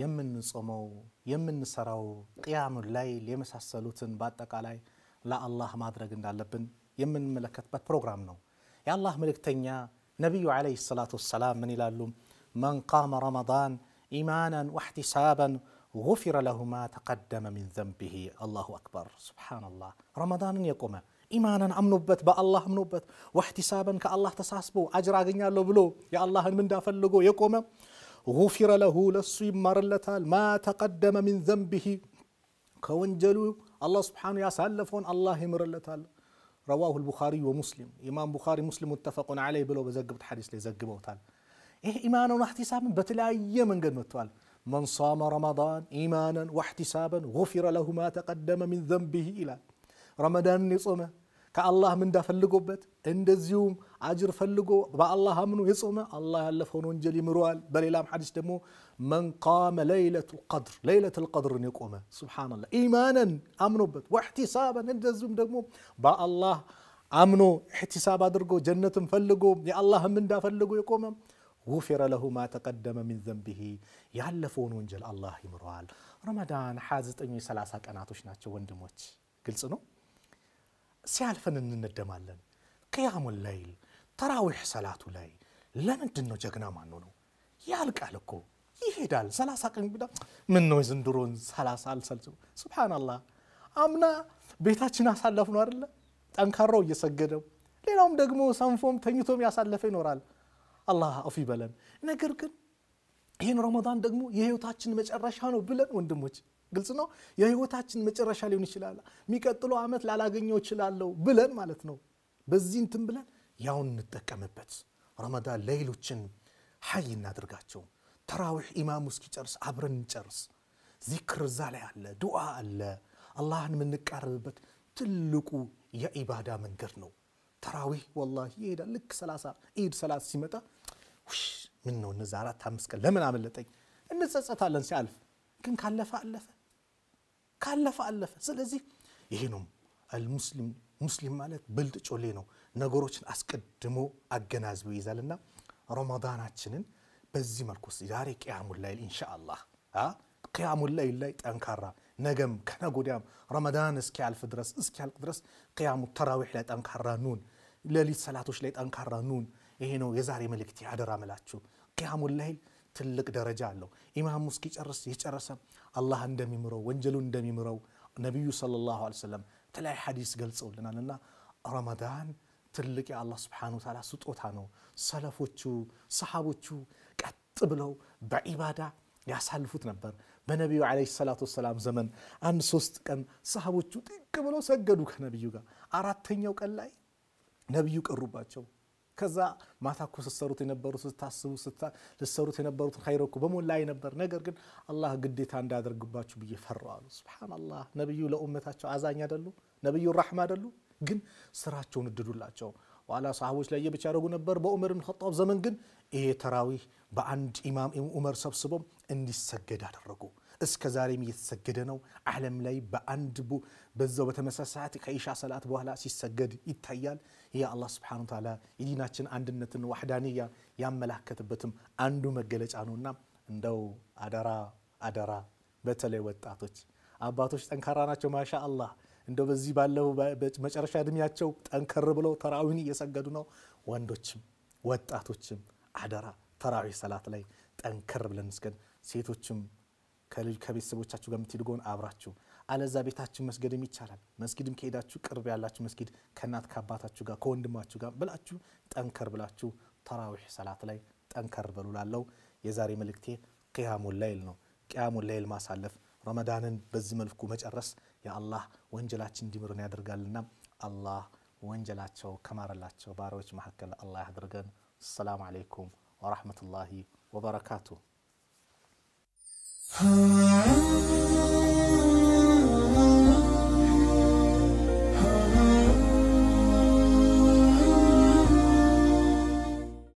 የምንጾመው የምንሰራው ቅያሙን ላይል የመሳሰሉትን በአጠቃላይ ለአላህ ማድረግ እንዳለብን የምንመለከትበት ፕሮግራም ነው። የአላህ መልእክተኛ ነቢዩ ዓለይሂ ሰላቱ ወሰላም ምን ይላሉ? መን ቃመ ረመዳን ኢማናን ወሕቲሳባን غفر له ما تقدم من ذنبه الله أكبر سبحان الله رمضان يقوم ኢማንን አምኖበት በአላህ አምኖበት ወሕቲሳበን ከአላህ ተሳስቦ አጅር አገኛለሁ ብሎ የአላህን ምንዳ ፈልጎ የቆመ غفر له لسو يمرلتال ما تقدم من ذنبه كون كونجلو الله سبحانه يسأل يسالفون الله مرلتال رواه البخاري ومسلم امام بخاري مسلم متفق عليه بلو بزقبت حديث لي زقبوتال ايه ايمانا واحتسابا بتلاي من قد متوال من صام رمضان ايمانا واحتسابا غفر له ما تقدم من ذنبه الى رمضان نصومه كالله من ده فلقو بيت عند الزيوم عجر فلقو با الله منو يصوم الله يلفون انجل يمروال بل لام حدش دمو من قام ليلة القدر ليلة القدر يقوم سبحان الله إيمانا أمنو بيت واحتسابا عند الزيوم دمو با الله أمنو احتساب درقو جنة فلقو يا الله من ده فلقو غفر له ما تقدم من ذنبه يلفون انجل الله يمروال رمضان حازت أني سلاسات أناتوش ناتشو وندموش قلت نو ሲያልፈን እንነደማለን። ቅያሙን ለይል ተራዊሕ ሰላቱ ላይ ለምንድን ነው ጀግና ማኑ ነው? ያልቃል እኮ ይሄዳል። ሰላሳ ቀን ጉዳ ምን ነው የዘንድሮን ሰላሳ አልሰልችም። ሱብሓነላህ አምና ቤታችን አሳለፍ ነው አይደለ? ጠንካራው እየሰገደው ሌላውም ደግሞ ሰንፎም ተኝቶም ያሳለፈ ይኖራል። አላህ አፉ ይበለን። ነገር ግን ይህን ረመዳን ደግሞ የህይወታችን መጨረሻ ነው ብለን ወንድሞች ግልጽ ነው። የህይወታችን መጨረሻ ሊሆን ይችላል። የሚቀጥለው ዓመት ላላገኘው ይችላለው ብለን ማለት ነው። በዚህ እንትን ብለን ያውን እንጠቀምበት። ረመዳን ሌሎችን ሀይ እናድርጋቸው። ተራዊሕ ኢማሙ እስኪጨርስ አብረን እንጨርስ። ዚክር እዛ ላይ አለ፣ ዱዓ አለ። አላህን የምንቃረብበት ትልቁ የኢባዳ መንገድ ነው። ተራዊህ ወላ ይሄዳል። ልክ ሰላሳ ኢድ ሰላት ሲመጣ ምን ነው እነዚ አራት አምስት ቀን ለምን አመለጠኝ እንጸጸታለን። ሲያልፍ ግን ካለፈ አለፈ፣ ካለፈ አለፈ። ስለዚህ ይሄ ነው አልሙስሊም ሙስሊም ማለት ብልጥ ጮሌ ነው። ነገሮችን አስቀድሞ አገናዝቦ ይይዛልና ረመዳናችንን በዚህ መልኩ ዛሬ ቅያሙል ላይል ኢንሻ አላህ ቅያሙል ላይ ጠንካራ ነገም ከነጎዲያም ረመዳን እስኪያልፍ ድረስ እስኪያልቅ ድረስ ቅያሙ ተራዊሕ ላይ ጠንካራ ኑን፣ ሌሊት ሰላቶች ላይ ጠንካራ ኑን። ይሄ ነው የዛሬ መልእክት ያደራ ምላችሁ ቅያሙል ላይል ትልቅ ደረጃ አለው። ኢማሙ እስኪጨርስ የጨረሰ አላህ እንደሚምረው ወንጀሉ እንደሚምረው ነቢዩ ሰለላሁ ዐለይሂ ወሰለም የተለያዩ ሐዲስ ገልጸውልናልና ረመዳን ትልቅ የአላህ ስብሓነሁ ወተዓላ ስጦታ ነው። ሰለፎቹ ሰሓቦቹ ቀጥ ብለው በዒባዳ ያሳልፉት ነበር። በነቢዩ ዓለይሂ ሰላቱ ወሰላም ዘመን አንድ ሶስት ቀን ሰሃቦቹ ጥቅ ብለው ሰገዱ ከነቢዩ ጋር። አራተኛው ቀን ላይ ነቢዩ ቀሩባቸው። ከዛ ማታ ኮ ስትሰሩት የነበሩት ስታስቡ ስትሰሩት የነበሩትን ኸይር እኮ በሞላ ነበር፣ ነገር ግን አላህ ግዴታ እንዳደርግባችሁ ብዬ ፈራው አሉ። ሱብሓነላህ ነቢዩ ለኡመታቸው አዛኝ አይደሉ? ነቢዩ ራሕማ አይደሉ? ግን ስራቸውን እድዱላቸው ዋላ ሰሃቦች ላይ የብቻ ያደርጉ ነበር። በኡመር ብን ኸጣብ ዘመን ግን ይሄ ተራዊህ በአንድ ኢማም ኡመር ሰብስቦ እንዲሰገድ አደረጉ። እስከ ዛሬም እየተሰገደ ነው። ዓለም ላይ በአንድ በዛው በተመሳሳይ ሰዓት ከኢሻ ሰላት በኋላ ሲሰገድ ይታያል። ይህ አላህ ስብሓነ ወተዓላ የዲናችን አንድነትን ዋሕዳንያ ያመላከትበትም አንዱ መገለጫ ነውና እንደው አደራ አደራ፣ በተለይ ወጣቶች አባቶች ጠንካራ ናቸው ማሻ አላህ እንደው በዚህ ባለው መጨረሻ እድሜያቸው ጠንከር ብለው ተራዊን እየሰገዱ ነው። ወንዶችም ወጣቶችም አደራ ተራዊ ሰላት ላይ ጠንከር ብለን እስገን ሴቶችም ከቤተሰቦቻችሁ ጋር የምትሄዱ ከሆነ አብራችሁ፣ አለዛ ቤታችሁ መስገድም ይቻላል። መስጊድም ከሄዳችሁ ቅርብ ያላችሁ መስጊድ ከእናት ከአባታችሁ ጋር ከወንድማችሁ ጋር ብላችሁ ጠንከር ብላችሁ ተራዊሕ ሰላት ላይ ጠንከር በሉ ላለው የዛሬ መልእክቴ ቅያሙ ላይል ነው። ቅያሙ ላይል ማሳለፍ ረመዳንን በዚህ መልኩ መጨረስ የአላህ ወንጀላችን እንዲምርን ያደርጋልና አላህ ወንጀላቸው ከማረላቸው ባሪያዎች መካከል አላህ ያድርገን። አሰላሙ አለይኩም ወራህመቱላሂ ወበረካቱ። Huh?